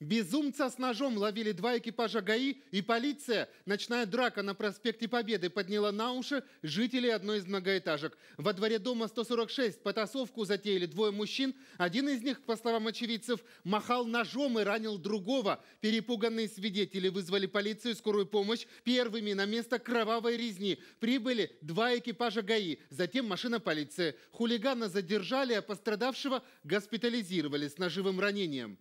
Безумца с ножом ловили два экипажа ГАИ, и полиция, ночная драка на проспекте Победы, подняла на уши жителей одной из многоэтажек. Во дворе дома 146 потасовку затеяли двое мужчин. Один из них, по словам очевидцев, махал ножом и ранил другого. Перепуганные свидетели вызвали полицию и скорую помощь. Первыми на место кровавой резни прибыли два экипажа ГАИ, затем машина полиции. Хулигана задержали, а пострадавшего госпитализировали с ножевым ранением.